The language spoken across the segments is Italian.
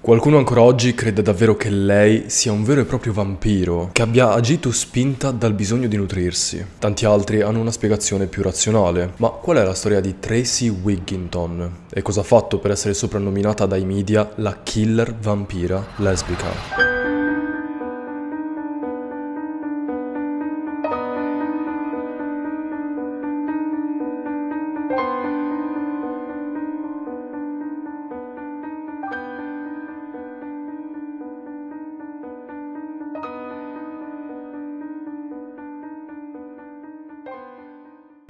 Qualcuno ancora oggi crede davvero che lei sia un vero e proprio vampiro, che abbia agito spinta dal bisogno di nutrirsi. Tanti altri hanno una spiegazione più razionale, ma qual è la storia di Tracy Wigginton e cosa ha fatto per essere soprannominata dai media la killer vampira lesbica?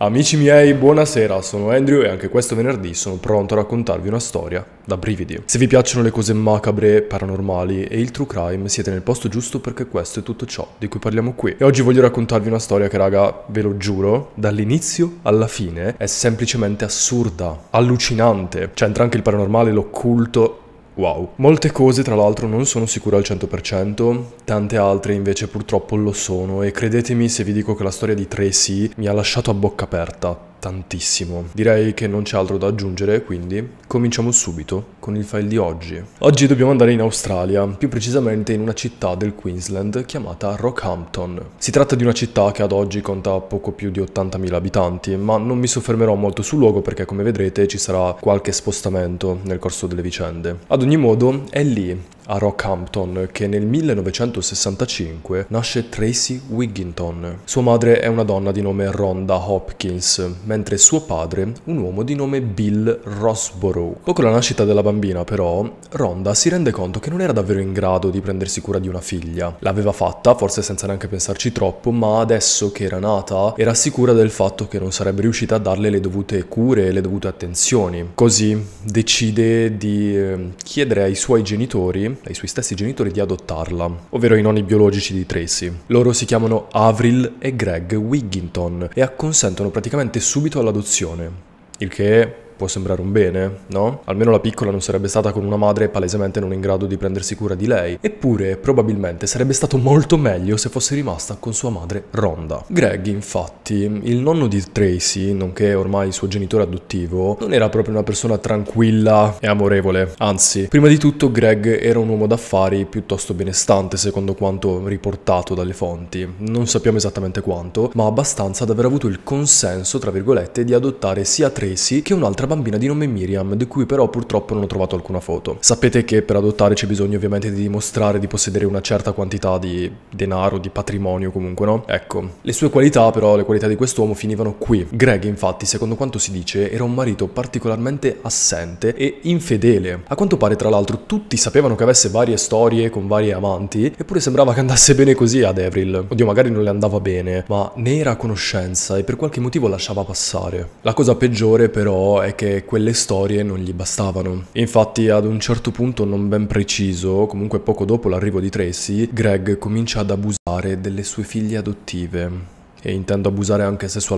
Amici miei, buonasera, sono Andrew e anche questo venerdì sono pronto a raccontarvi una storia da brividi. Se vi piacciono le cose macabre, paranormali e il true crime, siete nel posto giusto perché questo è tutto ciò di cui parliamo qui. E oggi voglio raccontarvi una storia che, raga, ve lo giuro, dall'inizio alla fine è semplicemente assurda, allucinante. C'entra anche il paranormale, l'occulto Wow. Molte cose tra l'altro non sono sicuro al 100%, tante altre invece purtroppo lo sono e credetemi se vi dico che la storia di Tracy mi ha lasciato a bocca aperta tantissimo. Direi che non c'è altro da aggiungere, quindi cominciamo subito con il file di oggi. Oggi dobbiamo andare in Australia, più precisamente in una città del Queensland chiamata Rockhampton. Si tratta di una città che ad oggi conta poco più di 80.000 abitanti, ma non mi soffermerò molto sul luogo perché come vedrete ci sarà qualche spostamento nel corso delle vicende. Ad ogni modo è lì a Rockhampton che nel 1965 nasce Tracy Wigginton. Sua madre è una donna di nome Rhonda Hopkins, mentre suo padre un uomo di nome Bill Rosborough. Dopo la nascita della bambina però, Rhonda si rende conto che non era davvero in grado di prendersi cura di una figlia. L'aveva fatta, forse senza neanche pensarci troppo, ma adesso che era nata era sicura del fatto che non sarebbe riuscita a darle le dovute cure e le dovute attenzioni. Così decide di ehm, chiedere ai suoi genitori dai suoi stessi genitori di adottarla, ovvero i nonni biologici di Tracy. Loro si chiamano Avril e Greg Wigginton e acconsentono praticamente subito all'adozione, il che può sembrare un bene, no? Almeno la piccola non sarebbe stata con una madre palesemente non in grado di prendersi cura di lei, eppure probabilmente sarebbe stato molto meglio se fosse rimasta con sua madre Rhonda. Greg, infatti, il nonno di Tracy, nonché ormai suo genitore adottivo, non era proprio una persona tranquilla e amorevole, anzi, prima di tutto Greg era un uomo d'affari piuttosto benestante secondo quanto riportato dalle fonti, non sappiamo esattamente quanto, ma abbastanza ad aver avuto il consenso, tra virgolette, di adottare sia Tracy che un'altra bambina di nome Miriam, di cui però purtroppo non ho trovato alcuna foto. Sapete che per adottare c'è bisogno ovviamente di dimostrare di possedere una certa quantità di denaro, di patrimonio comunque, no? Ecco. Le sue qualità però, le qualità di quest'uomo finivano qui. Greg infatti, secondo quanto si dice, era un marito particolarmente assente e infedele. A quanto pare tra l'altro tutti sapevano che avesse varie storie con varie amanti, eppure sembrava che andasse bene così ad Avril. Oddio, magari non le andava bene, ma ne era a conoscenza e per qualche motivo lasciava passare. La cosa peggiore però è che quelle storie non gli bastavano. Infatti ad un certo punto non ben preciso, comunque poco dopo l'arrivo di Tracy, Greg comincia ad abusare delle sue figlie adottive e intendo abusare anche sessualmente.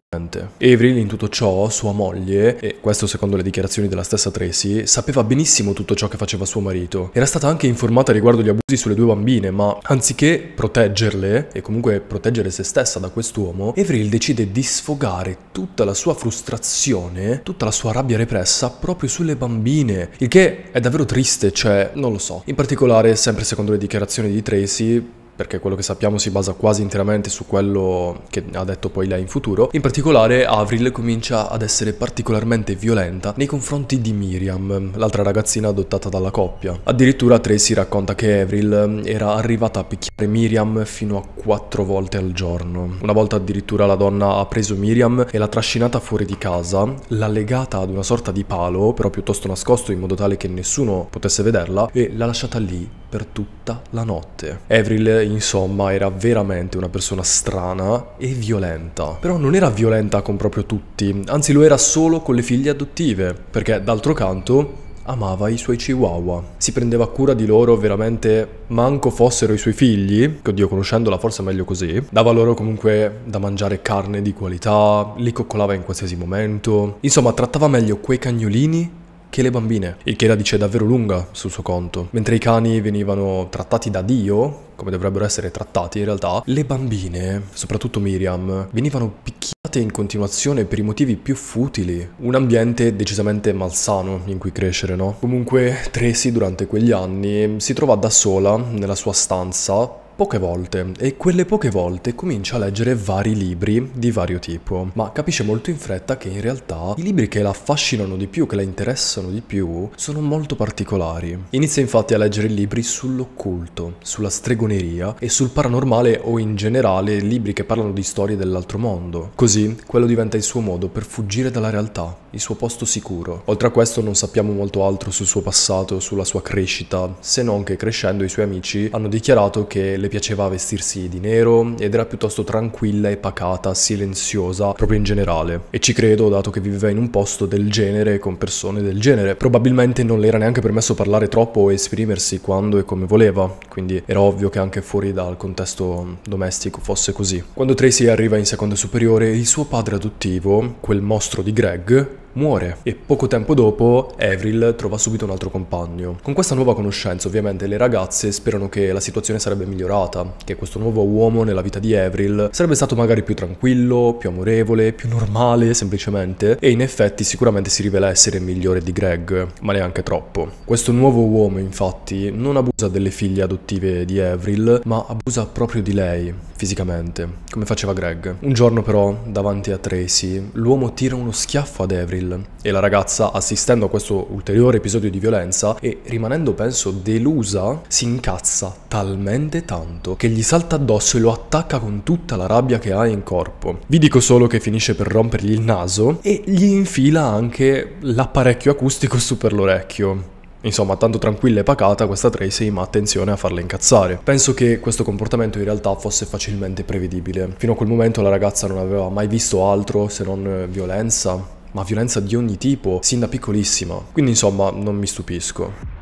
Avril in tutto ciò, sua moglie, e questo secondo le dichiarazioni della stessa Tracy, sapeva benissimo tutto ciò che faceva suo marito. Era stata anche informata riguardo gli abusi sulle due bambine, ma anziché proteggerle e comunque proteggere se stessa da quest'uomo, Avril decide di sfogare tutta la sua frustrazione, tutta la sua rabbia repressa proprio sulle bambine, il che è davvero triste, cioè non lo so. In particolare, sempre secondo le dichiarazioni di Tracy, perché quello che sappiamo si basa quasi interamente su quello che ha detto poi lei in futuro, in particolare Avril comincia ad essere particolarmente violenta nei confronti di Miriam, l'altra ragazzina adottata dalla coppia. Addirittura Tracy racconta che Avril mm, era arrivata a picchiare Miriam fino a quattro volte al giorno. Una volta addirittura la donna ha preso Miriam e l'ha trascinata fuori di casa, l'ha legata ad una sorta di palo, però piuttosto nascosto in modo tale che nessuno potesse vederla, e l'ha lasciata lì per tutta la notte. Avril, insomma, era veramente una persona strana e violenta. Però non era violenta con proprio tutti, anzi lo era solo con le figlie adottive, perché d'altro canto amava i suoi chihuahua. Si prendeva cura di loro veramente manco fossero i suoi figli, che oddio conoscendola forse meglio così, dava loro comunque da mangiare carne di qualità, li coccolava in qualsiasi momento, insomma trattava meglio quei cagnolini che le bambine, il che la dice davvero lunga sul suo conto. Mentre i cani venivano trattati da Dio, come dovrebbero essere trattati in realtà, le bambine, soprattutto Miriam, venivano picchiate in continuazione per i motivi più futili. Un ambiente decisamente malsano in cui crescere, no? Comunque, Tracy durante quegli anni si trova da sola nella sua stanza poche volte e quelle poche volte comincia a leggere vari libri di vario tipo, ma capisce molto in fretta che in realtà i libri che la affascinano di più, che la interessano di più, sono molto particolari. Inizia infatti a leggere libri sull'occulto, sulla stregoneria e sul paranormale o in generale libri che parlano di storie dell'altro mondo. Così quello diventa il suo modo per fuggire dalla realtà il suo posto sicuro. Oltre a questo non sappiamo molto altro sul suo passato, sulla sua crescita, se non che crescendo i suoi amici hanno dichiarato che le piaceva vestirsi di nero ed era piuttosto tranquilla e pacata, silenziosa, proprio in generale. E ci credo dato che viveva in un posto del genere con persone del genere. Probabilmente non le era neanche permesso parlare troppo o esprimersi quando e come voleva, quindi era ovvio che anche fuori dal contesto domestico fosse così. Quando Tracy arriva in seconda superiore, il suo padre adottivo, quel mostro di Greg, muore e poco tempo dopo Avril trova subito un altro compagno. Con questa nuova conoscenza ovviamente le ragazze sperano che la situazione sarebbe migliorata, che questo nuovo uomo nella vita di Avril sarebbe stato magari più tranquillo, più amorevole, più normale semplicemente e in effetti sicuramente si rivela essere migliore di Greg, ma neanche troppo. Questo nuovo uomo infatti non abusa delle figlie adottive di Avril, ma abusa proprio di lei, fisicamente, come faceva Greg. Un giorno però, davanti a Tracy, l'uomo tira uno schiaffo ad Avril April e la ragazza assistendo a questo ulteriore episodio di violenza e rimanendo penso delusa si incazza talmente tanto che gli salta addosso e lo attacca con tutta la rabbia che ha in corpo. Vi dico solo che finisce per rompergli il naso e gli infila anche l'apparecchio acustico su per l'orecchio. Insomma, tanto tranquilla e pacata questa Tracy, ma attenzione a farla incazzare. Penso che questo comportamento in realtà fosse facilmente prevedibile. Fino a quel momento la ragazza non aveva mai visto altro se non violenza, ma violenza di ogni tipo, sin da piccolissima. Quindi insomma, non mi stupisco.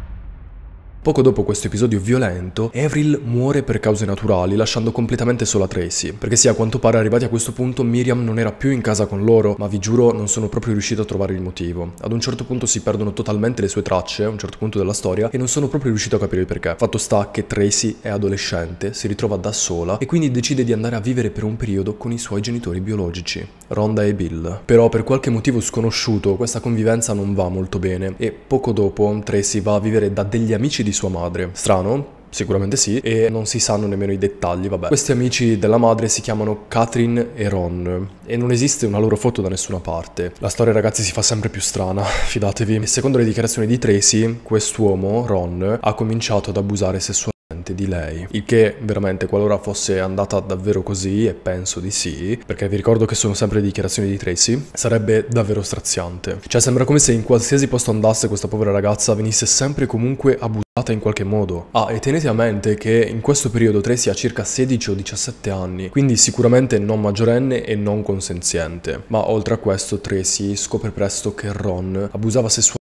Poco dopo questo episodio violento, Avril muore per cause naturali, lasciando completamente sola Tracy, perché sì, a quanto pare arrivati a questo punto Miriam non era più in casa con loro, ma vi giuro non sono proprio riuscito a trovare il motivo. Ad un certo punto si perdono totalmente le sue tracce, a un certo punto della storia, e non sono proprio riuscito a capire il perché. Fatto sta che Tracy è adolescente, si ritrova da sola e quindi decide di andare a vivere per un periodo con i suoi genitori biologici. Ronda e Bill. Però per qualche motivo sconosciuto questa convivenza non va molto bene e poco dopo Tracy va a vivere da degli amici di sua madre. Strano, Sicuramente sì, e non si sanno nemmeno i dettagli, vabbè. Questi amici della madre si chiamano Katrin e Ron e non esiste una loro foto da nessuna parte. La storia ragazzi si fa sempre più strana, fidatevi. E secondo le dichiarazioni di Tracy, quest'uomo, Ron, ha cominciato ad abusare sessualmente di lei. Il che veramente qualora fosse andata davvero così, e penso di sì, perché vi ricordo che sono sempre dichiarazioni di Tracy, sarebbe davvero straziante. Cioè sembra come se in qualsiasi posto andasse questa povera ragazza venisse sempre comunque abusata in qualche modo. Ah, e tenete a mente che in questo periodo Tracy ha circa 16 o 17 anni, quindi sicuramente non maggiorenne e non consenziente. Ma oltre a questo Tracy scopre presto che Ron abusava sessualmente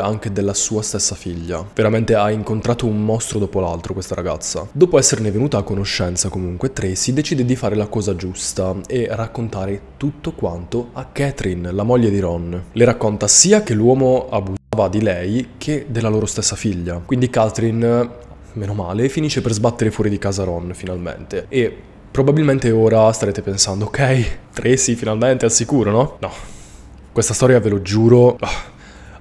anche della sua stessa figlia. Veramente ha incontrato un mostro dopo l'altro questa ragazza. Dopo esserne venuta a conoscenza comunque Tracy decide di fare la cosa giusta e raccontare tutto quanto a Catherine, la moglie di Ron. Le racconta sia che l'uomo abusava di lei che della loro stessa figlia. Quindi Catherine, meno male, finisce per sbattere fuori di casa Ron finalmente e probabilmente ora starete pensando ok, Tracy finalmente è al sicuro, no? No. Questa storia ve lo giuro... Oh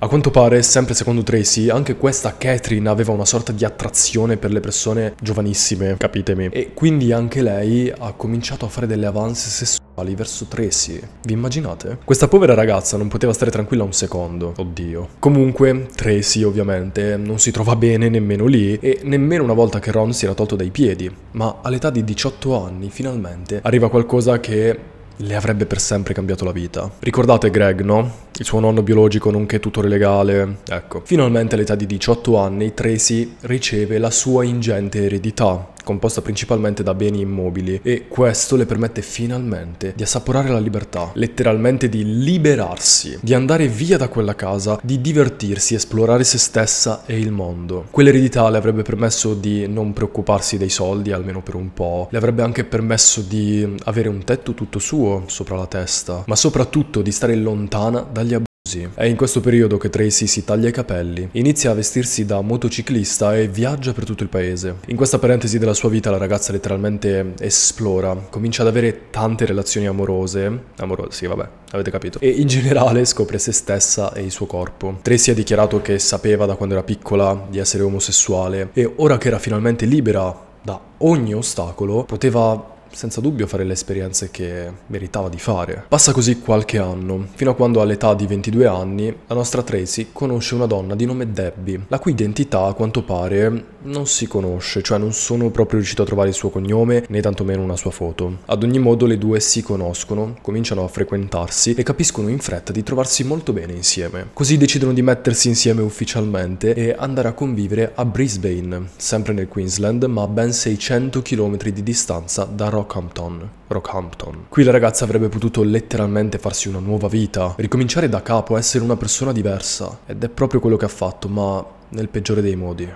a quanto pare, sempre secondo Tracy, anche questa Catherine aveva una sorta di attrazione per le persone giovanissime, capitemi. E quindi anche lei ha cominciato a fare delle avance sessuali verso Tracy. Vi immaginate? Questa povera ragazza non poteva stare tranquilla un secondo. Oddio. Comunque, Tracy ovviamente non si trova bene nemmeno lì e nemmeno una volta che Ron si era tolto dai piedi. Ma all'età di 18 anni, finalmente, arriva qualcosa che le avrebbe per sempre cambiato la vita. Ricordate Greg, no? Il suo nonno biologico nonché tutore legale. Ecco. Finalmente all'età di 18 anni Tracy riceve la sua ingente eredità, composta principalmente da beni immobili e questo le permette finalmente di assaporare la libertà, letteralmente di liberarsi, di andare via da quella casa, di divertirsi, esplorare se stessa e il mondo. Quell'eredità le avrebbe permesso di non preoccuparsi dei soldi, almeno per un po', le avrebbe anche permesso di avere un tetto tutto suo sopra la testa, ma soprattutto di stare lontana dagli abusi così. È in questo periodo che Tracy si taglia i capelli, inizia a vestirsi da motociclista e viaggia per tutto il paese. In questa parentesi della sua vita la ragazza letteralmente esplora, comincia ad avere tante relazioni amorose, amorose sì vabbè, avete capito, e in generale scopre se stessa e il suo corpo. Tracy ha dichiarato che sapeva da quando era piccola di essere omosessuale e ora che era finalmente libera da ogni ostacolo poteva senza dubbio fare le esperienze che meritava di fare. Passa così qualche anno, fino a quando all'età di 22 anni la nostra Tracy conosce una donna di nome Debbie, la cui identità a quanto pare non si conosce, cioè non sono proprio riuscito a trovare il suo cognome né tantomeno una sua foto. Ad ogni modo le due si conoscono, cominciano a frequentarsi e capiscono in fretta di trovarsi molto bene insieme. Così decidono di mettersi insieme ufficialmente e andare a convivere a Brisbane, sempre nel Queensland, ma a ben 600 km di distanza da Rome Rockhampton. Rockhampton. Qui la ragazza avrebbe potuto letteralmente farsi una nuova vita, ricominciare da capo, essere una persona diversa. Ed è proprio quello che ha fatto, ma nel peggiore dei modi.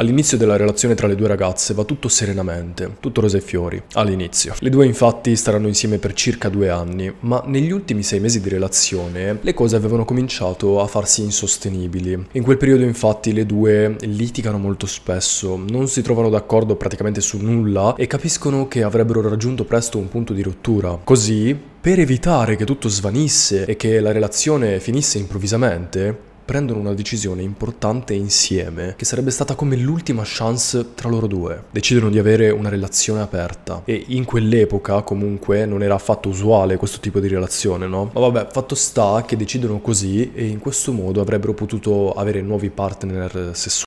All'inizio della relazione tra le due ragazze va tutto serenamente, tutto rose e fiori, all'inizio. Le due infatti staranno insieme per circa due anni, ma negli ultimi sei mesi di relazione le cose avevano cominciato a farsi insostenibili. In quel periodo infatti le due litigano molto spesso, non si trovano d'accordo praticamente su nulla e capiscono che avrebbero raggiunto presto un punto di rottura. Così, per evitare che tutto svanisse e che la relazione finisse improvvisamente, prendono una decisione importante insieme, che sarebbe stata come l'ultima chance tra loro due. Decidono di avere una relazione aperta e in quell'epoca comunque non era affatto usuale questo tipo di relazione, no? Ma vabbè, fatto sta che decidono così e in questo modo avrebbero potuto avere nuovi partner sessuali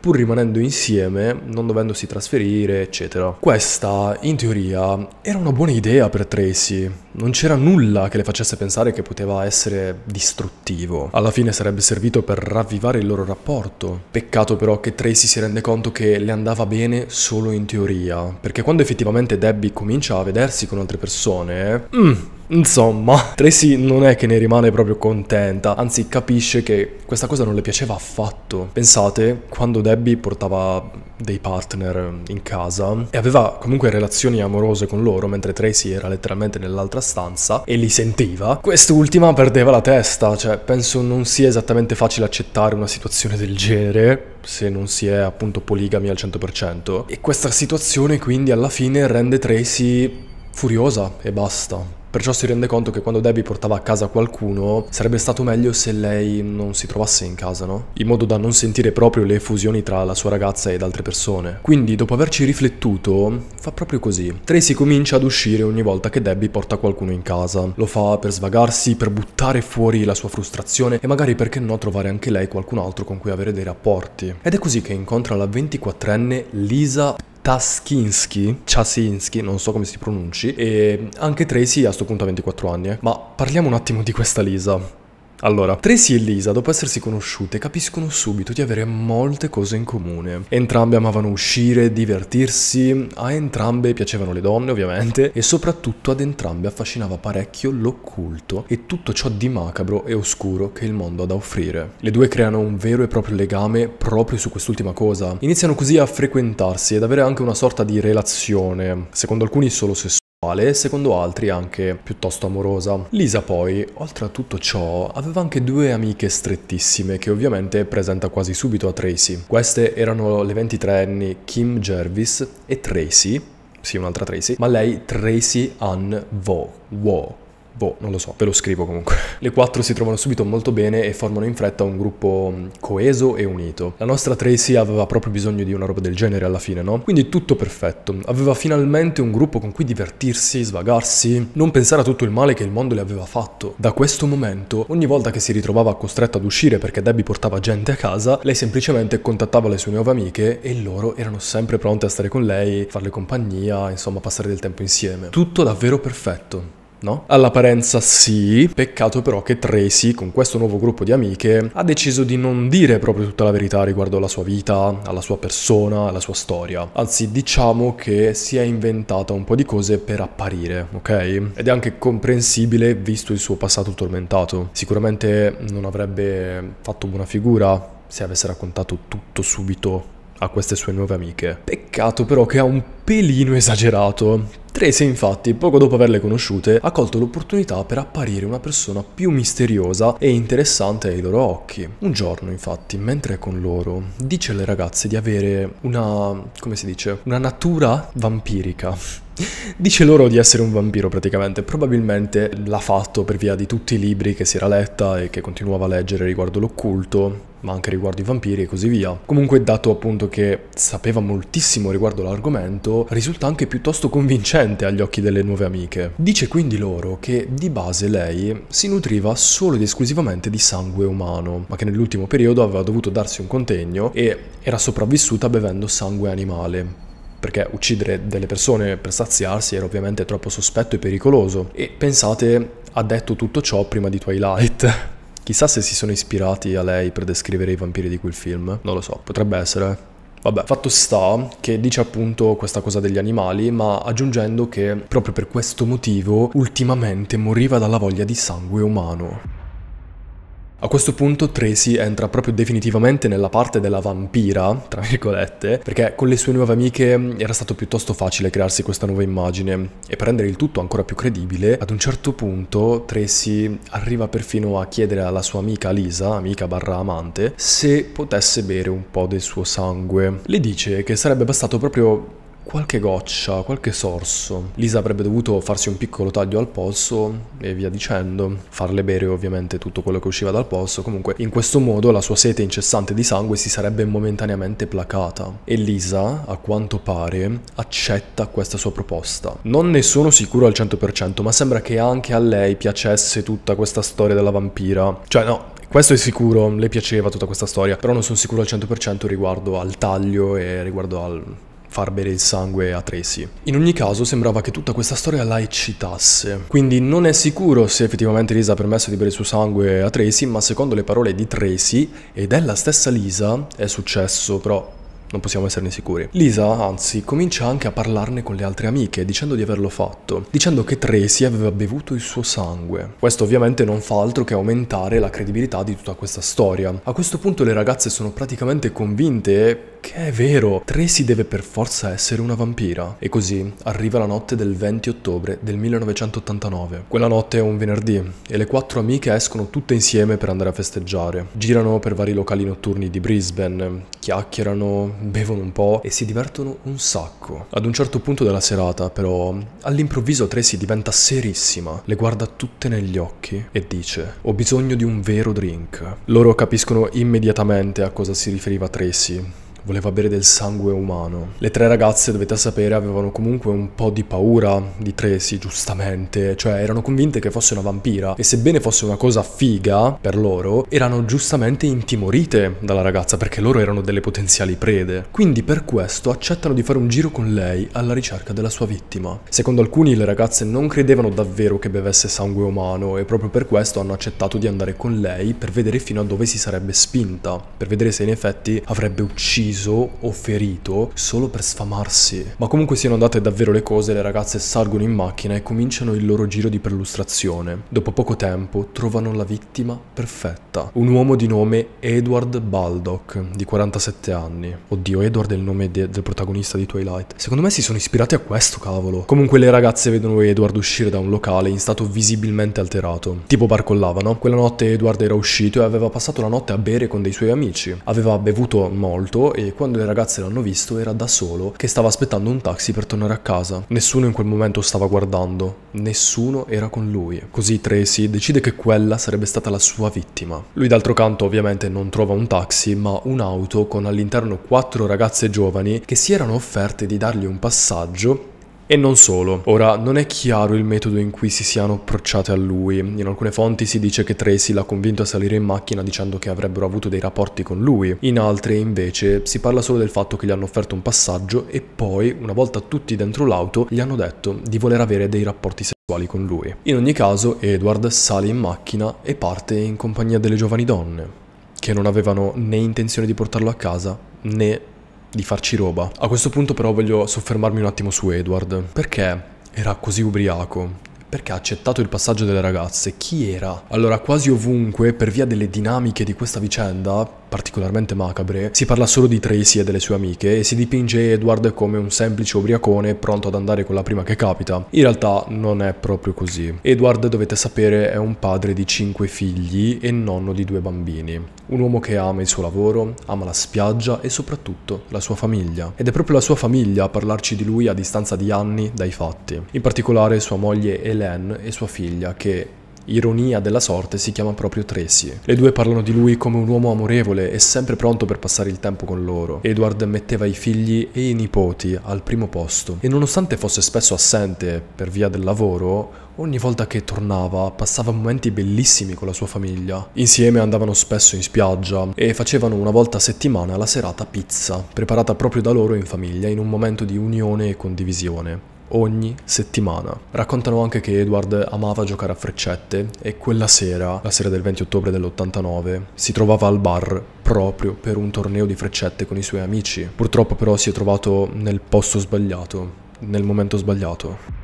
pur rimanendo insieme, non dovendosi trasferire, eccetera. Questa, in teoria, era una buona idea per Tracy. Non c'era nulla che le facesse pensare che poteva essere distruttivo. Alla fine sarebbe servito per ravvivare il loro rapporto. Peccato però che Tracy si rende conto che le andava bene solo in teoria, perché quando effettivamente Debbie comincia a vedersi con altre persone... Mm, Insomma, Tracy non è che ne rimane proprio contenta, anzi capisce che questa cosa non le piaceva affatto. Pensate, quando Debbie portava dei partner in casa e aveva comunque relazioni amorose con loro mentre Tracy era letteralmente nell'altra stanza e li sentiva, quest'ultima perdeva la testa, cioè penso non sia esattamente facile accettare una situazione del genere se non si è appunto poligami al 100% e questa situazione quindi alla fine rende Tracy furiosa e basta. Perciò si rende conto che quando Debbie portava a casa qualcuno sarebbe stato meglio se lei non si trovasse in casa, no? In modo da non sentire proprio le fusioni tra la sua ragazza ed altre persone. Quindi dopo averci riflettuto fa proprio così. Tracy comincia ad uscire ogni volta che Debbie porta qualcuno in casa. Lo fa per svagarsi, per buttare fuori la sua frustrazione e magari perché no trovare anche lei qualcun altro con cui avere dei rapporti. Ed è così che incontra la 24enne Lisa Taskinski, Chasinski, non so come si pronunci, e anche Tracy a sto punto ha 24 anni, eh. ma parliamo un attimo di questa Lisa. Allora, Tracy e Lisa, dopo essersi conosciute, capiscono subito di avere molte cose in comune. Entrambe amavano uscire, divertirsi, a entrambe piacevano le donne ovviamente e soprattutto ad entrambe affascinava parecchio l'occulto e tutto ciò di macabro e oscuro che il mondo ha da offrire. Le due creano un vero e proprio legame proprio su quest'ultima cosa. Iniziano così a frequentarsi ed avere anche una sorta di relazione, secondo alcuni solo sessuale e secondo altri anche piuttosto amorosa. Lisa poi, oltre a tutto ciò, aveva anche due amiche strettissime che ovviamente presenta quasi subito a Tracy. Queste erano le 23 anni Kim Jervis e Tracy, sì un'altra Tracy, ma lei Tracy Ann Vo, Wo, Boh, non lo so, ve lo scrivo comunque. Le quattro si trovano subito molto bene e formano in fretta un gruppo mm, coeso e unito. La nostra Tracy aveva proprio bisogno di una roba del genere alla fine, no? Quindi tutto perfetto. Aveva finalmente un gruppo con cui divertirsi, svagarsi, non pensare a tutto il male che il mondo le aveva fatto. Da questo momento, ogni volta che si ritrovava costretta ad uscire perché Debbie portava gente a casa, lei semplicemente contattava le sue nuove amiche e loro erano sempre pronte a stare con lei, farle compagnia, insomma passare del tempo insieme. Tutto davvero perfetto no? All'apparenza sì, peccato però che Tracy, con questo nuovo gruppo di amiche, ha deciso di non dire proprio tutta la verità riguardo alla sua vita, alla sua persona, alla sua storia. Anzi, diciamo che si è inventata un po' di cose per apparire, ok? Ed è anche comprensibile visto il suo passato tormentato. Sicuramente non avrebbe fatto buona figura se avesse raccontato tutto subito a queste sue nuove amiche. Peccato però che ha un pelino esagerato, Trace infatti, poco dopo averle conosciute, ha colto l'opportunità per apparire una persona più misteriosa e interessante ai loro occhi. Un giorno infatti, mentre è con loro, dice alle ragazze di avere una... come si dice? Una natura vampirica. Dice loro di essere un vampiro praticamente, probabilmente l'ha fatto per via di tutti i libri che si era letta e che continuava a leggere riguardo l'occulto, ma anche riguardo i vampiri e così via. Comunque, dato appunto che sapeva moltissimo riguardo l'argomento, risulta anche piuttosto convincente agli occhi delle nuove amiche. Dice quindi loro che di base lei si nutriva solo ed esclusivamente di sangue umano, ma che nell'ultimo periodo aveva dovuto darsi un contegno e era sopravvissuta bevendo sangue animale perché uccidere delle persone per saziarsi era ovviamente troppo sospetto e pericoloso. E pensate, ha detto tutto ciò prima di Twilight. Chissà se si sono ispirati a lei per descrivere i vampiri di quel film, non lo so, potrebbe essere. Vabbè, fatto sta che dice appunto questa cosa degli animali, ma aggiungendo che proprio per questo motivo ultimamente moriva dalla voglia di sangue umano. A questo punto Tracy entra proprio definitivamente nella parte della vampira, tra virgolette, perché con le sue nuove amiche mm, era stato piuttosto facile crearsi questa nuova immagine e per rendere il tutto ancora più credibile, ad un certo punto Tracy arriva perfino a chiedere alla sua amica Lisa, amica barra amante, se potesse bere un po' del suo sangue. Le dice che sarebbe bastato proprio qualche goccia, qualche sorso. Lisa avrebbe dovuto farsi un piccolo taglio al polso e via dicendo, farle bere ovviamente tutto quello che usciva dal polso, comunque in questo modo la sua sete incessante di sangue si sarebbe momentaneamente placata e Lisa, a quanto pare, accetta questa sua proposta. Non ne sono sicuro al 100%, ma sembra che anche a lei piacesse tutta questa storia della vampira. Cioè no, questo è sicuro, le piaceva tutta questa storia, però non sono sicuro al 100% riguardo al taglio e riguardo al far bere il sangue a Tracy. In ogni caso sembrava che tutta questa storia la eccitasse, quindi non è sicuro se effettivamente Lisa ha permesso di bere il suo sangue a Tracy, ma secondo le parole di Tracy e della stessa Lisa è successo, però non possiamo esserne sicuri. Lisa, anzi, comincia anche a parlarne con le altre amiche, dicendo di averlo fatto, dicendo che Tracy aveva bevuto il suo sangue. Questo ovviamente non fa altro che aumentare la credibilità di tutta questa storia. A questo punto le ragazze sono praticamente convinte che è vero, Tracy deve per forza essere una vampira. E così arriva la notte del 20 ottobre del 1989. Quella notte è un venerdì e le quattro amiche escono tutte insieme per andare a festeggiare. Girano per vari locali notturni di Brisbane, chiacchierano, bevono un po' e si divertono un sacco. Ad un certo punto della serata, però, all'improvviso Tracy diventa serissima, le guarda tutte negli occhi e dice: Ho bisogno di un vero drink. Loro capiscono immediatamente a cosa si riferiva Tracy voleva bere del sangue umano. Le tre ragazze, dovete sapere, avevano comunque un po' di paura di Tracy, giustamente, cioè erano convinte che fosse una vampira e sebbene fosse una cosa figa per loro, erano giustamente intimorite dalla ragazza perché loro erano delle potenziali prede. Quindi per questo accettano di fare un giro con lei alla ricerca della sua vittima. Secondo alcuni le ragazze non credevano davvero che bevesse sangue umano e proprio per questo hanno accettato di andare con lei per vedere fino a dove si sarebbe spinta, per vedere se in effetti avrebbe ucciso ucciso o ferito solo per sfamarsi. Ma comunque siano andate davvero le cose, le ragazze salgono in macchina e cominciano il loro giro di perlustrazione. Dopo poco tempo trovano la vittima perfetta, un uomo di nome Edward Baldock, di 47 anni. Oddio, Edward è il nome de del protagonista di Twilight. Secondo me si sono ispirati a questo, cavolo. Comunque le ragazze vedono Edward uscire da un locale in stato visibilmente alterato. Tipo barcollavano. Quella notte Edward era uscito e aveva passato la notte a bere con dei suoi amici. Aveva bevuto molto e e quando le ragazze l'hanno visto era da solo che stava aspettando un taxi per tornare a casa. Nessuno in quel momento stava guardando, nessuno era con lui. Così Tracy decide che quella sarebbe stata la sua vittima. Lui d'altro canto ovviamente non trova un taxi ma un'auto con all'interno quattro ragazze giovani che si erano offerte di dargli un passaggio e non solo. Ora, non è chiaro il metodo in cui si siano approcciate a lui. In alcune fonti si dice che Tracy l'ha convinto a salire in macchina dicendo che avrebbero avuto dei rapporti con lui. In altre, invece, si parla solo del fatto che gli hanno offerto un passaggio e poi, una volta tutti dentro l'auto, gli hanno detto di voler avere dei rapporti sessuali con lui. In ogni caso, Edward sale in macchina e parte in compagnia delle giovani donne, che non avevano né intenzione di portarlo a casa né di farci roba. A questo punto però voglio soffermarmi un attimo su Edward, perché era così ubriaco perché ha accettato il passaggio delle ragazze? Chi era? Allora, quasi ovunque, per via delle dinamiche di questa vicenda, particolarmente macabre, si parla solo di Tracy e delle sue amiche e si dipinge Edward come un semplice ubriacone pronto ad andare con la prima che capita. In realtà non è proprio così. Edward, dovete sapere, è un padre di 5 figli e nonno di due bambini. Un uomo che ama il suo lavoro, ama la spiaggia e soprattutto la sua famiglia. Ed è proprio la sua famiglia a parlarci di lui a distanza di anni dai fatti. In particolare sua moglie Hélène e sua figlia che ironia della sorte, si chiama proprio Tracy. Le due parlano di lui come un uomo amorevole e sempre pronto per passare il tempo con loro. Edward metteva i figli e i nipoti al primo posto e nonostante fosse spesso assente per via del lavoro, Ogni volta che tornava passava momenti bellissimi con la sua famiglia. Insieme andavano spesso in spiaggia e facevano una volta a settimana la serata pizza, preparata proprio da loro in famiglia in un momento di unione e condivisione ogni settimana. Raccontano anche che Edward amava giocare a freccette e quella sera, la sera del 20 ottobre dell'89, si trovava al bar proprio per un torneo di freccette con i suoi amici. Purtroppo però si è trovato nel posto sbagliato, nel momento sbagliato.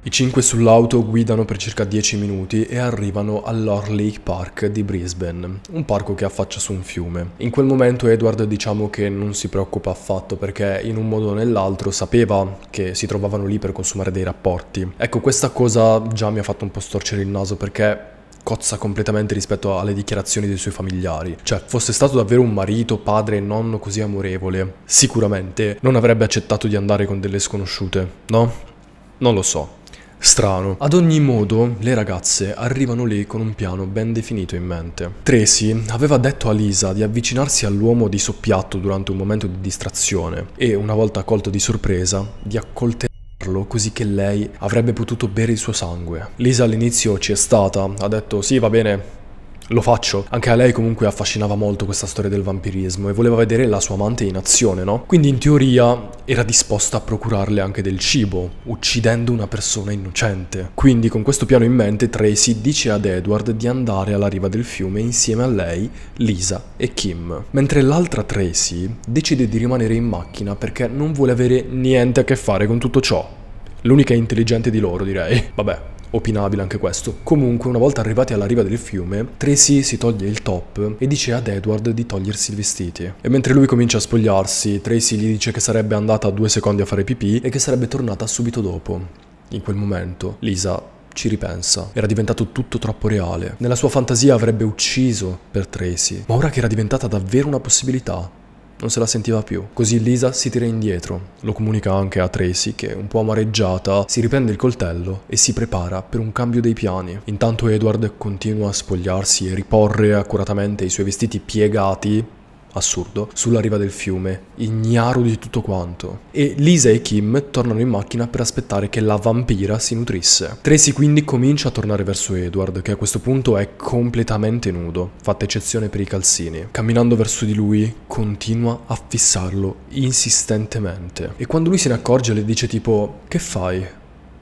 I cinque sull'auto guidano per circa 10 minuti e arrivano all'Orley Park di Brisbane, un parco che affaccia su un fiume. In quel momento Edward diciamo che non si preoccupa affatto perché in un modo o nell'altro sapeva che si trovavano lì per consumare dei rapporti. Ecco, questa cosa già mi ha fatto un po' storcere il naso perché cozza completamente rispetto alle dichiarazioni dei suoi familiari. Cioè, fosse stato davvero un marito, padre e nonno così amorevole, sicuramente non avrebbe accettato di andare con delle sconosciute, no? Non lo so strano. Ad ogni modo, le ragazze arrivano lì con un piano ben definito in mente. Tracy aveva detto a Lisa di avvicinarsi all'uomo di soppiatto durante un momento di distrazione e, una volta colto di sorpresa, di accoltellare così che lei avrebbe potuto bere il suo sangue. Lisa all'inizio ci è stata, ha detto sì va bene, lo faccio. Anche a lei comunque affascinava molto questa storia del vampirismo e voleva vedere la sua amante in azione, no? Quindi in teoria era disposta a procurarle anche del cibo, uccidendo una persona innocente. Quindi con questo piano in mente Tracy dice ad Edward di andare alla riva del fiume insieme a lei, Lisa e Kim. Mentre l'altra Tracy decide di rimanere in macchina perché non vuole avere niente a che fare con tutto ciò. L'unica intelligente di loro, direi. Vabbè, opinabile anche questo. Comunque, una volta arrivati alla riva del fiume, Tracy si toglie il top e dice ad Edward di togliersi i vestiti. E mentre lui comincia a spogliarsi, Tracy gli dice che sarebbe andata due secondi a fare pipì e che sarebbe tornata subito dopo. In quel momento, Lisa ci ripensa. Era diventato tutto troppo reale. Nella sua fantasia avrebbe ucciso per Tracy, ma ora che era diventata davvero una possibilità, non se la sentiva più. Così Lisa si tira indietro. Lo comunica anche a Tracy che, un po' amareggiata, si riprende il coltello e si prepara per un cambio dei piani. Intanto Edward continua a spogliarsi e riporre accuratamente i suoi vestiti piegati assurdo, sulla riva del fiume, ignaro di tutto quanto. E Lisa e Kim tornano in macchina per aspettare che la vampira si nutrisse. Tracy quindi comincia a tornare verso Edward, che a questo punto è completamente nudo, fatta eccezione per i calzini. Camminando verso di lui, continua a fissarlo insistentemente. E quando lui se ne accorge le dice tipo, che fai?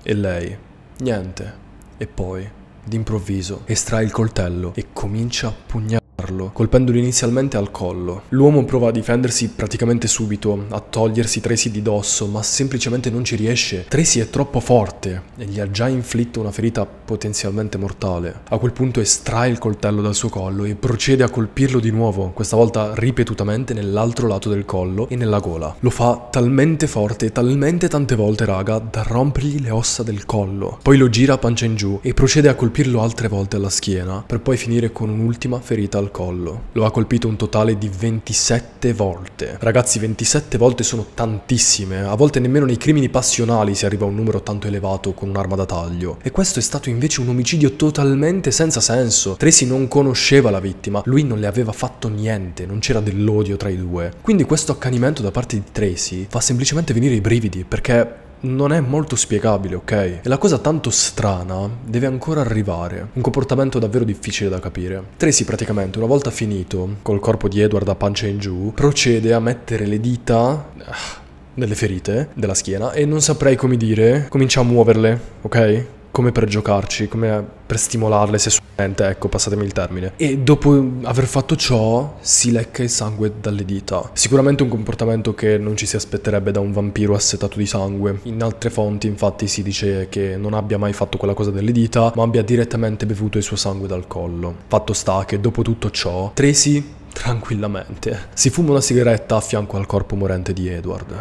E lei, niente. E poi, d'improvviso, estrae il coltello e comincia a pugnare colpendolo inizialmente al collo. L'uomo prova a difendersi praticamente subito, a togliersi Tracy di dosso, ma semplicemente non ci riesce. Tracy è troppo forte e gli ha già inflitto una ferita potenzialmente mortale. A quel punto estrae il coltello dal suo collo e procede a colpirlo di nuovo, questa volta ripetutamente nell'altro lato del collo e nella gola. Lo fa talmente forte, talmente tante volte raga, da rompergli le ossa del collo. Poi lo gira pancia in giù e procede a colpirlo altre volte alla schiena, per poi finire con un'ultima ferita al al collo. Lo ha colpito un totale di 27 volte. Ragazzi, 27 volte sono tantissime. A volte nemmeno nei crimini passionali si arriva a un numero tanto elevato con un'arma da taglio. E questo è stato invece un omicidio totalmente senza senso. Tracy non conosceva la vittima, lui non le aveva fatto niente, non c'era dell'odio tra i due. Quindi questo accanimento da parte di Tracy fa semplicemente venire i brividi, perché non è molto spiegabile, ok? E la cosa tanto strana deve ancora arrivare. Un comportamento davvero difficile da capire. Tracy praticamente, una volta finito, col corpo di Edward a pancia in giù, procede a mettere le dita... Ah, nelle ferite della schiena e non saprei come dire, comincia a muoverle, ok? come per giocarci, come per stimolarle sessualmente, ecco, passatemi il termine. E dopo aver fatto ciò si lecca il sangue dalle dita. Sicuramente un comportamento che non ci si aspetterebbe da un vampiro assetato di sangue. In altre fonti infatti si dice che non abbia mai fatto quella cosa delle dita, ma abbia direttamente bevuto il suo sangue dal collo. Fatto sta che dopo tutto ciò, Tracy tranquillamente si fuma una sigaretta a fianco al corpo morente di Edward.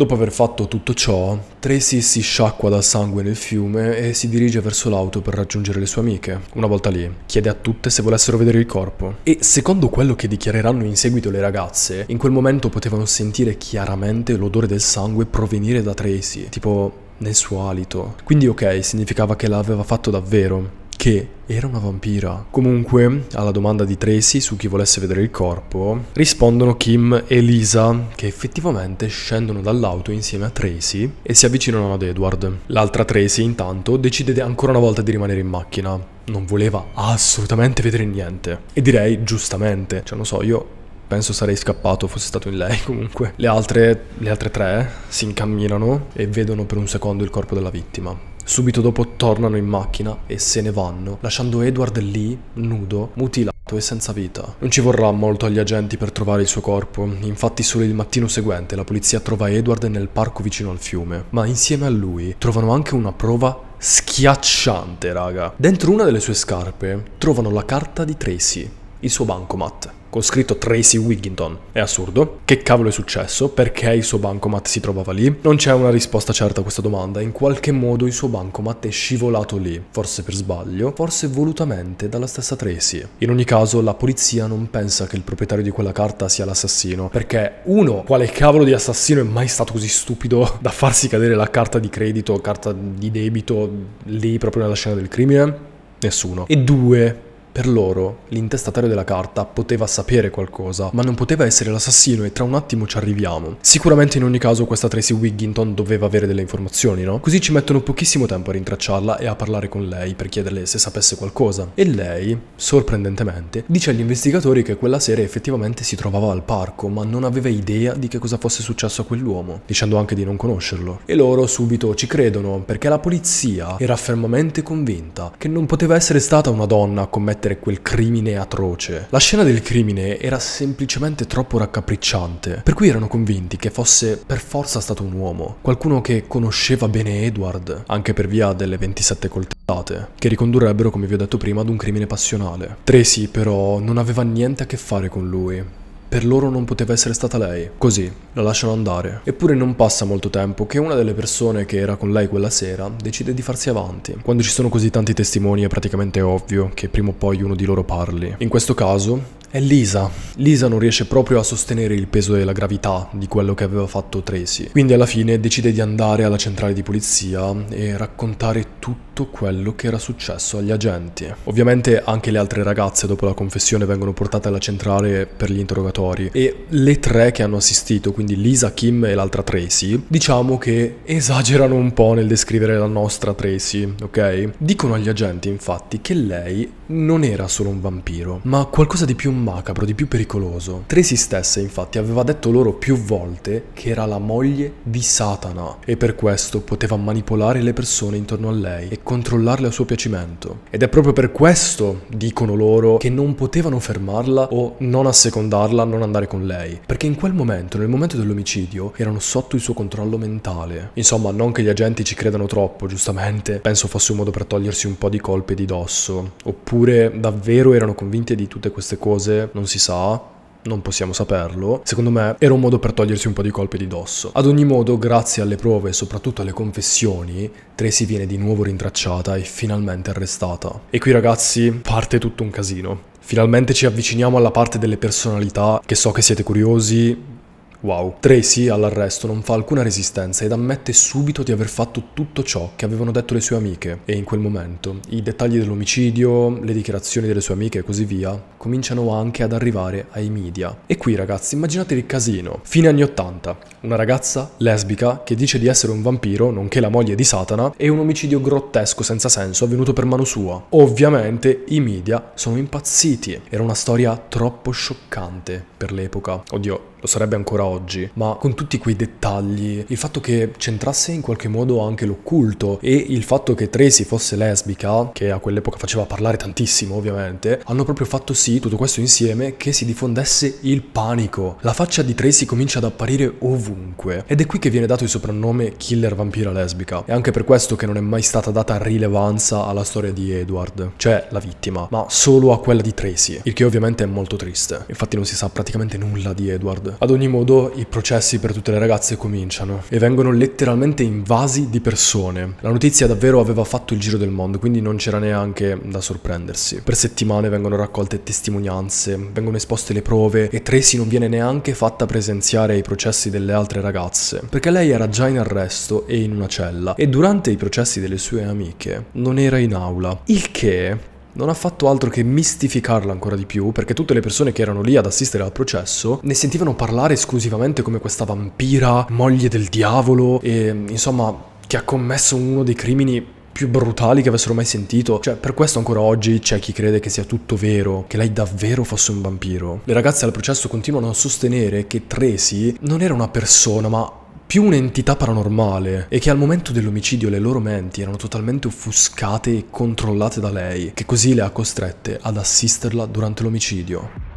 Dopo aver fatto tutto ciò, Tracy si sciacqua dal sangue nel fiume e si dirige verso l'auto per raggiungere le sue amiche. Una volta lì, chiede a tutte se volessero vedere il corpo. E secondo quello che dichiareranno in seguito le ragazze, in quel momento potevano sentire chiaramente l'odore del sangue provenire da Tracy, tipo nel suo alito. Quindi ok, significava che l'aveva fatto davvero che era una vampira. Comunque, alla domanda di Tracy su chi volesse vedere il corpo, rispondono Kim e Lisa, che effettivamente scendono dall'auto insieme a Tracy e si avvicinano ad Edward. L'altra Tracy, intanto, decide ancora una volta di rimanere in macchina. Non voleva assolutamente vedere niente. E direi giustamente, cioè non so, io penso sarei scappato fosse stato in lei comunque. Le altre, le altre tre si incamminano e vedono per un secondo il corpo della vittima. Subito dopo tornano in macchina e se ne vanno, lasciando Edward lì, nudo, mutilato e senza vita. Non ci vorrà molto agli agenti per trovare il suo corpo, infatti solo il mattino seguente la polizia trova Edward nel parco vicino al fiume, ma insieme a lui trovano anche una prova schiacciante, raga. Dentro una delle sue scarpe trovano la carta di Tracy, il suo bancomat con scritto Tracy Wigginton. È assurdo. Che cavolo è successo? Perché il suo bancomat si trovava lì? Non c'è una risposta certa a questa domanda. In qualche modo il suo bancomat è scivolato lì, forse per sbaglio, forse volutamente dalla stessa Tracy. In ogni caso, la polizia non pensa che il proprietario di quella carta sia l'assassino, perché uno, quale cavolo di assassino è mai stato così stupido da farsi cadere la carta di credito, carta di debito lì proprio nella scena del crimine? Nessuno. E due, per loro, l'intestatario della carta poteva sapere qualcosa, ma non poteva essere l'assassino e tra un attimo ci arriviamo. Sicuramente in ogni caso questa Tracy Wigginton doveva avere delle informazioni, no? Così ci mettono pochissimo tempo a rintracciarla e a parlare con lei per chiederle se sapesse qualcosa. E lei, sorprendentemente, dice agli investigatori che quella sera effettivamente si trovava al parco, ma non aveva idea di che cosa fosse successo a quell'uomo, dicendo anche di non conoscerlo. E loro subito ci credono, perché la polizia era fermamente convinta che non poteva essere stata una donna a commettere commettere quel crimine atroce. La scena del crimine era semplicemente troppo raccapricciante, per cui erano convinti che fosse per forza stato un uomo, qualcuno che conosceva bene Edward, anche per via delle 27 coltellate, che ricondurrebbero, come vi ho detto prima, ad un crimine passionale. Tracy però non aveva niente a che fare con lui, per loro non poteva essere stata lei, così la lasciano andare. Eppure non passa molto tempo che una delle persone che era con lei quella sera decide di farsi avanti. Quando ci sono così tanti testimoni è praticamente ovvio che prima o poi uno di loro parli. In questo caso è Lisa. Lisa non riesce proprio a sostenere il peso e la gravità di quello che aveva fatto Tracy, quindi alla fine decide di andare alla centrale di polizia e raccontare tutto quello che era successo agli agenti. Ovviamente anche le altre ragazze dopo la confessione vengono portate alla centrale per gli interrogatori e le tre che hanno assistito, quindi Lisa, Kim e l'altra Tracy, diciamo che esagerano un po' nel descrivere la nostra Tracy, ok? Dicono agli agenti infatti che lei non era solo un vampiro, ma qualcosa di più macabro, di più pericoloso. Tracy stessa infatti aveva detto loro più volte che era la moglie di Satana e per questo poteva manipolare le persone intorno a lei e controllarle a suo piacimento. Ed è proprio per questo, dicono loro, che non potevano fermarla o non assecondarla, non andare con lei. Perché in quel momento, nel momento dell'omicidio, erano sotto il suo controllo mentale. Insomma, non che gli agenti ci credano troppo, giustamente, penso fosse un modo per togliersi un po' di colpe di dosso. Oppure davvero erano convinti di tutte queste cose base, non si sa, non possiamo saperlo, secondo me era un modo per togliersi un po' di colpi di dosso. Ad ogni modo, grazie alle prove e soprattutto alle confessioni, Tracy viene di nuovo rintracciata e finalmente arrestata. E qui ragazzi parte tutto un casino. Finalmente ci avviciniamo alla parte delle personalità, che so che siete curiosi, Wow. Tracy all'arresto non fa alcuna resistenza ed ammette subito di aver fatto tutto ciò che avevano detto le sue amiche e in quel momento i dettagli dell'omicidio, le dichiarazioni delle sue amiche e così via cominciano anche ad arrivare ai media. E qui ragazzi immaginate il casino. Fine anni 80, una ragazza lesbica che dice di essere un vampiro, nonché la moglie di Satana, e un omicidio grottesco senza senso avvenuto per mano sua. Ovviamente i media sono impazziti. Era una storia troppo scioccante per l'epoca. Oddio, lo sarebbe ancora oggi, ma con tutti quei dettagli, il fatto che c'entrasse in qualche modo anche l'occulto e il fatto che Tracy fosse lesbica, che a quell'epoca faceva parlare tantissimo ovviamente, hanno proprio fatto sì sì, tutto questo insieme, che si diffondesse il panico. La faccia di Tracy comincia ad apparire ovunque ed è qui che viene dato il soprannome killer vampira lesbica. È anche per questo che non è mai stata data rilevanza alla storia di Edward, cioè la vittima, ma solo a quella di Tracy, il che ovviamente è molto triste. Infatti non si sa praticamente nulla di Edward. Ad ogni modo, i processi per tutte le ragazze cominciano e vengono letteralmente invasi di persone. La notizia davvero aveva fatto il giro del mondo, quindi non c'era neanche da sorprendersi. Per settimane vengono raccolte testimonianze testimonianze, vengono esposte le prove e Tracy non viene neanche fatta presenziare ai processi delle altre ragazze, perché lei era già in arresto e in una cella e durante i processi delle sue amiche non era in aula, il che non ha fatto altro che mistificarla ancora di più, perché tutte le persone che erano lì ad assistere al processo ne sentivano parlare esclusivamente come questa vampira, moglie del diavolo e insomma che ha commesso uno dei crimini più brutali che avessero mai sentito. Cioè, per questo ancora oggi c'è chi crede che sia tutto vero, che lei davvero fosse un vampiro. Le ragazze al processo continuano a sostenere che Tracy non era una persona, ma più un'entità paranormale e che al momento dell'omicidio le loro menti erano totalmente offuscate e controllate da lei, che così le ha costrette ad assisterla durante l'omicidio.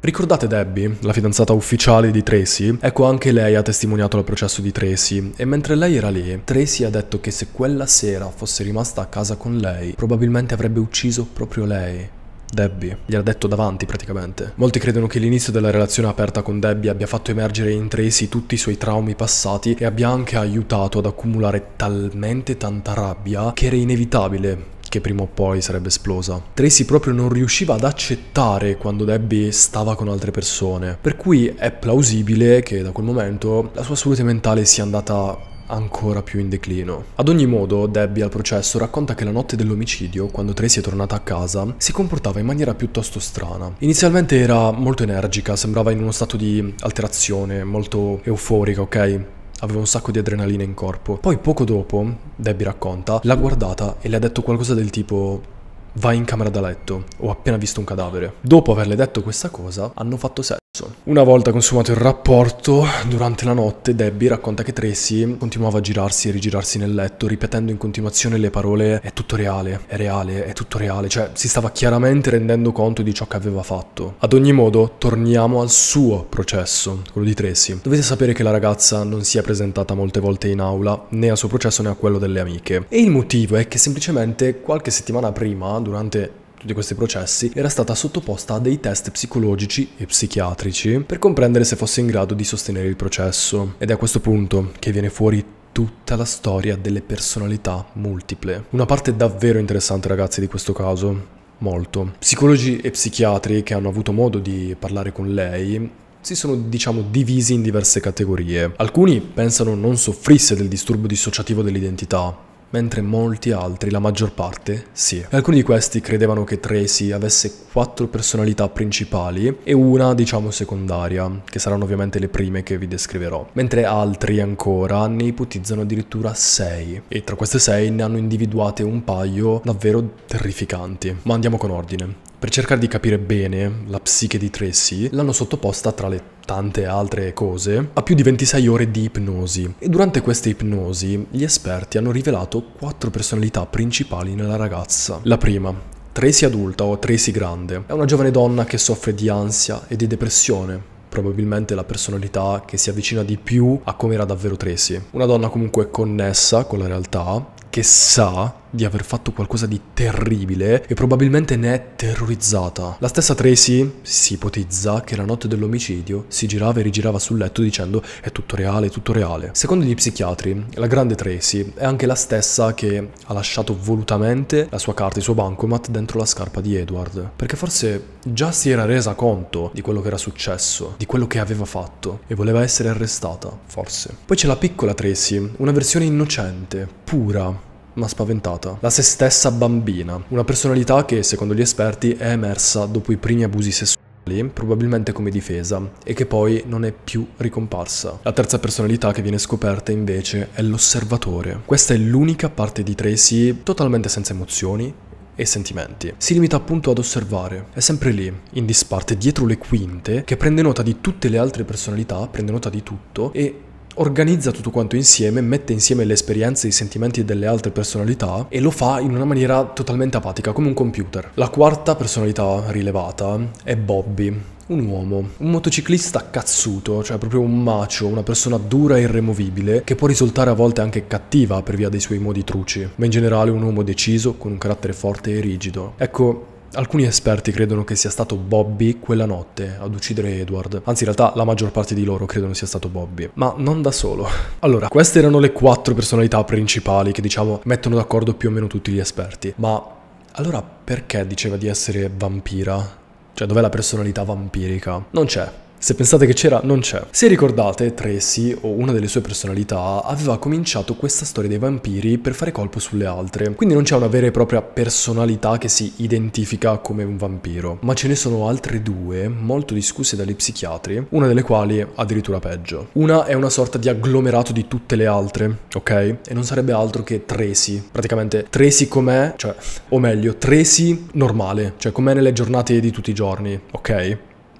Ricordate Debbie, la fidanzata ufficiale di Tracy? Ecco, anche lei ha testimoniato al processo di Tracy e mentre lei era lì, Tracy ha detto che se quella sera fosse rimasta a casa con lei, probabilmente avrebbe ucciso proprio lei. Debbie, gliel'ha detto davanti praticamente. Molti credono che l'inizio della relazione aperta con Debbie abbia fatto emergere in Tracy tutti i suoi traumi passati e abbia anche aiutato ad accumulare talmente tanta rabbia che era inevitabile che prima o poi sarebbe esplosa. Tracy proprio non riusciva ad accettare quando Debbie stava con altre persone, per cui è plausibile che da quel momento la sua salute mentale sia andata ancora più in declino. Ad ogni modo, Debbie al processo racconta che la notte dell'omicidio, quando Tracy è tornata a casa, si comportava in maniera piuttosto strana. Inizialmente era molto energica, sembrava in uno stato di alterazione, molto euforica, ok? Aveva un sacco di adrenalina in corpo. Poi poco dopo, Debbie racconta, l'ha guardata e le ha detto qualcosa del tipo vai in camera da letto, ho appena visto un cadavere. Dopo averle detto questa cosa, hanno fatto sesso. Una volta consumato il rapporto, durante la notte Debbie racconta che Tracy continuava a girarsi e rigirarsi nel letto, ripetendo in continuazione le parole è tutto reale, è reale, è tutto reale, cioè si stava chiaramente rendendo conto di ciò che aveva fatto. Ad ogni modo, torniamo al suo processo, quello di Tracy. Dovete sapere che la ragazza non si è presentata molte volte in aula, né al suo processo né a quello delle amiche. E il motivo è che semplicemente qualche settimana prima, durante tutti questi processi, era stata sottoposta a dei test psicologici e psichiatrici per comprendere se fosse in grado di sostenere il processo. Ed è a questo punto che viene fuori tutta la storia delle personalità multiple. Una parte davvero interessante ragazzi di questo caso. Molto. Psicologi e psichiatri che hanno avuto modo di parlare con lei si sono diciamo divisi in diverse categorie. Alcuni pensano non soffrisse del disturbo dissociativo dell'identità, mentre molti altri, la maggior parte, sì. Alcuni di questi credevano che Tracy avesse quattro personalità principali e una, diciamo, secondaria, che saranno ovviamente le prime che vi descriverò, mentre altri ancora ne ipotizzano addirittura sei, e tra queste sei ne hanno individuate un paio davvero terrificanti. Ma andiamo con ordine. Per cercare di capire bene la psiche di Tracy, l'hanno sottoposta tra le tante altre cose, a più di 26 ore di ipnosi. E durante queste ipnosi gli esperti hanno rivelato quattro personalità principali nella ragazza. La prima, Tracy adulta o Tracy grande, è una giovane donna che soffre di ansia e di depressione, probabilmente la personalità che si avvicina di più a come era davvero Tracy. Una donna comunque connessa con la realtà, che sa di aver fatto qualcosa di terribile e probabilmente ne è terrorizzata. La stessa Tracy si ipotizza che la notte dell'omicidio si girava e rigirava sul letto dicendo è tutto reale, è tutto reale. Secondo gli psichiatri, la grande Tracy è anche la stessa che ha lasciato volutamente la sua carta, il suo bancomat dentro la scarpa di Edward, perché forse già si era resa conto di quello che era successo, di quello che aveva fatto e voleva essere arrestata, forse. Poi c'è la piccola Tracy, una versione innocente, pura, ma spaventata. La se stessa bambina, una personalità che, secondo gli esperti, è emersa dopo i primi abusi sessuali probabilmente come difesa, e che poi non è più ricomparsa. La terza personalità che viene scoperta invece è l'osservatore. Questa è l'unica parte di Tracy totalmente senza emozioni, e sentimenti. Si limita appunto ad osservare, è sempre lì, in disparte, dietro le quinte, che prende nota di tutte le altre personalità, prende nota di tutto e organizza tutto quanto insieme, mette insieme le esperienze e i sentimenti delle altre personalità e lo fa in una maniera totalmente apatica, come un computer. La quarta personalità rilevata è Bobby, un uomo, un motociclista cazzuto, cioè proprio un macio, una persona dura e irremovibile, che può risultare a volte anche cattiva per via dei suoi modi truci, ma in generale un uomo deciso, con un carattere forte e rigido. Ecco, Alcuni esperti credono che sia stato Bobby quella notte ad uccidere Edward, anzi in realtà la maggior parte di loro credono sia stato Bobby, ma non da solo. Allora, queste erano le quattro personalità principali che diciamo mettono d'accordo più o meno tutti gli esperti, ma allora perché diceva di essere vampira? Cioè dov'è la personalità vampirica? Non c'è, se pensate che c'era, non c'è. Se ricordate, Tracy, o una delle sue personalità, aveva cominciato questa storia dei vampiri per fare colpo sulle altre, quindi non c'è una vera e propria personalità che si identifica come un vampiro, ma ce ne sono altre due, molto discusse dagli psichiatri, una delle quali addirittura peggio. Una è una sorta di agglomerato di tutte le altre, ok? E non sarebbe altro che Tracy, praticamente Tracy com'è, cioè, o meglio, Tracy normale, cioè com'è nelle giornate di tutti i giorni, ok?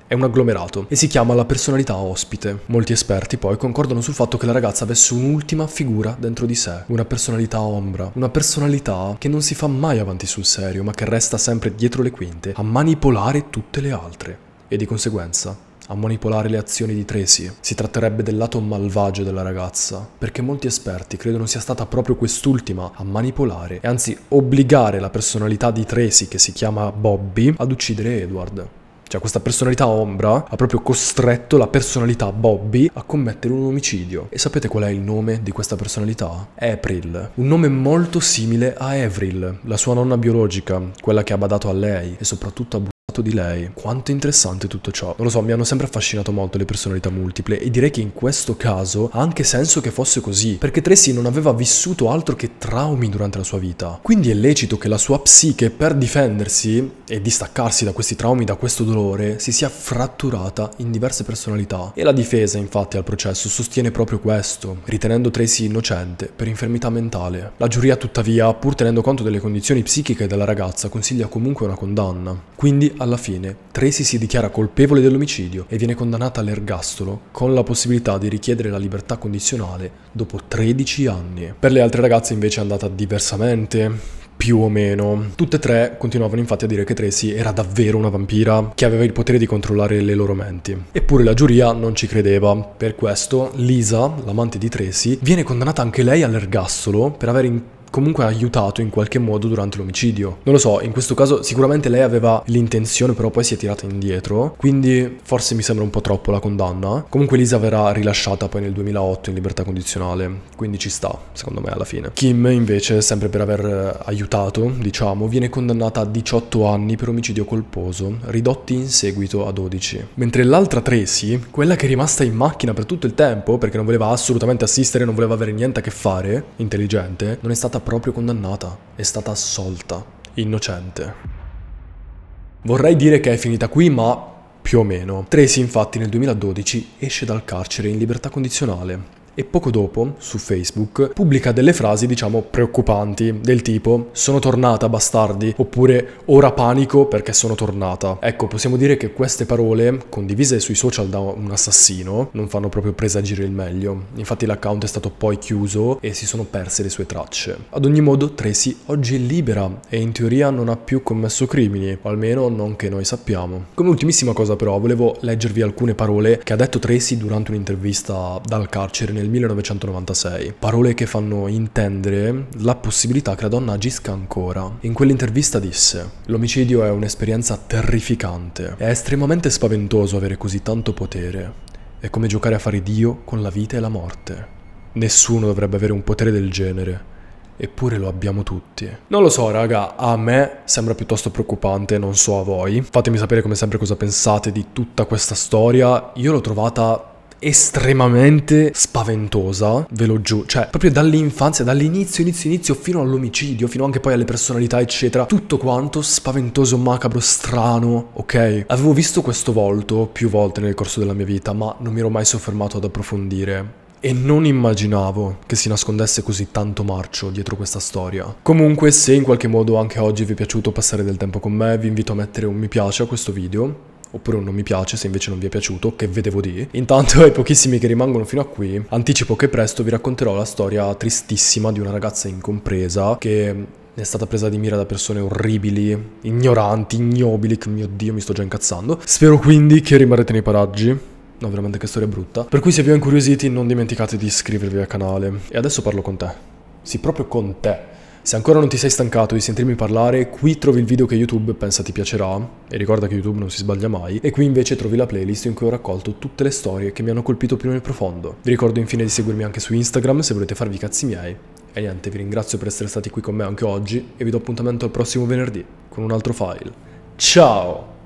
È un agglomerato e si chiama la personalità ospite. Molti esperti poi concordano sul fatto che la ragazza avesse un'ultima figura dentro di sé, una personalità ombra, una personalità che non si fa mai avanti sul serio, ma che resta sempre dietro le quinte a manipolare tutte le altre e di conseguenza a manipolare le azioni di Tracy. Si tratterebbe del lato malvagio della ragazza, perché molti esperti credono sia stata proprio quest'ultima a manipolare e anzi obbligare la personalità di Tracy, che si chiama Bobby, ad uccidere Edward. Cioè questa personalità ombra ha proprio costretto la personalità Bobby a commettere un omicidio. E sapete qual è il nome di questa personalità? April. Un nome molto simile a Avril, la sua nonna biologica, quella che ha badato a lei e soprattutto ha parlato di lei. Quanto interessante tutto ciò. Non lo so, mi hanno sempre affascinato molto le personalità multiple e direi che in questo caso ha anche senso che fosse così, perché Tracy non aveva vissuto altro che traumi durante la sua vita. Quindi è lecito che la sua psiche per difendersi e distaccarsi da questi traumi, da questo dolore, si sia fratturata in diverse personalità. E la difesa infatti al processo sostiene proprio questo, ritenendo Tracy innocente per infermità mentale. La giuria tuttavia, pur tenendo conto delle condizioni psichiche della ragazza, consiglia comunque una condanna. Quindi alla alla fine, Tracy si dichiara colpevole dell'omicidio e viene condannata all'ergastolo con la possibilità di richiedere la libertà condizionale dopo 13 anni. Per le altre ragazze invece è andata diversamente più o meno. Tutte e tre continuavano infatti a dire che Tracy era davvero una vampira che aveva il potere di controllare le loro menti. Eppure la giuria non ci credeva. Per questo Lisa, l'amante di Tracy, viene condannata anche lei all'ergastolo per aver intentato comunque ha aiutato in qualche modo durante l'omicidio. Non lo so, in questo caso sicuramente lei aveva l'intenzione, però poi si è tirata indietro, quindi forse mi sembra un po' troppo la condanna. Comunque Lisa verrà rilasciata poi nel 2008 in libertà condizionale, quindi ci sta, secondo me, alla fine. Kim invece, sempre per aver eh, aiutato, diciamo, viene condannata a 18 anni per omicidio colposo, ridotti in seguito a 12. Mentre l'altra Tracy, quella che è rimasta in macchina per tutto il tempo, perché non voleva assolutamente assistere, non voleva avere niente a che fare, intelligente, non è stata stata proprio condannata, è stata assolta, innocente. Vorrei dire che è finita qui, ma più o meno. Tracy infatti nel 2012 esce dal carcere in libertà condizionale e poco dopo, su Facebook, pubblica delle frasi diciamo preoccupanti, del tipo sono tornata bastardi oppure ora panico perché sono tornata. Ecco, possiamo dire che queste parole, condivise sui social da un assassino, non fanno proprio presagire il meglio. Infatti l'account è stato poi chiuso e si sono perse le sue tracce. Ad ogni modo, Tracy oggi è libera e in teoria non ha più commesso crimini, o almeno non che noi sappiamo. Come ultimissima cosa però, volevo leggervi alcune parole che ha detto Tracy durante un'intervista dal carcere nel del 1996, parole che fanno intendere la possibilità che la donna agisca ancora. In quell'intervista disse, l'omicidio è un'esperienza terrificante, è estremamente spaventoso avere così tanto potere, è come giocare a fare Dio con la vita e la morte. Nessuno dovrebbe avere un potere del genere. Eppure lo abbiamo tutti. Non lo so, raga, a me sembra piuttosto preoccupante, non so a voi. Fatemi sapere come sempre cosa pensate di tutta questa storia. Io l'ho trovata estremamente spaventosa, ve lo giuro, cioè proprio dall'infanzia, dall'inizio, inizio, inizio fino all'omicidio, fino anche poi alle personalità, eccetera, tutto quanto spaventoso, macabro, strano, ok? Avevo visto questo volto più volte nel corso della mia vita, ma non mi ero mai soffermato ad approfondire e non immaginavo che si nascondesse così tanto marcio dietro questa storia. Comunque, se in qualche modo anche oggi vi è piaciuto passare del tempo con me, vi invito a mettere un mi piace a questo video oppure un non mi piace se invece non vi è piaciuto, che vedevo di. Intanto ai pochissimi che rimangono fino a qui, anticipo che presto vi racconterò la storia tristissima di una ragazza incompresa che è stata presa di mira da persone orribili, ignoranti, ignobili, che mio dio mi sto già incazzando. Spero quindi che rimarrete nei paraggi. No, veramente che storia brutta. Per cui se vi ho incuriositi non dimenticate di iscrivervi al canale. E adesso parlo con te. Sì, proprio con te. Se ancora non ti sei stancato di sentirmi parlare, qui trovi il video che YouTube pensa ti piacerà, e ricorda che YouTube non si sbaglia mai, e qui invece trovi la playlist in cui ho raccolto tutte le storie che mi hanno colpito più nel profondo. Vi ricordo infine di seguirmi anche su Instagram se volete farvi i cazzi miei. E niente, vi ringrazio per essere stati qui con me anche oggi e vi do appuntamento al prossimo venerdì con un altro file. Ciao!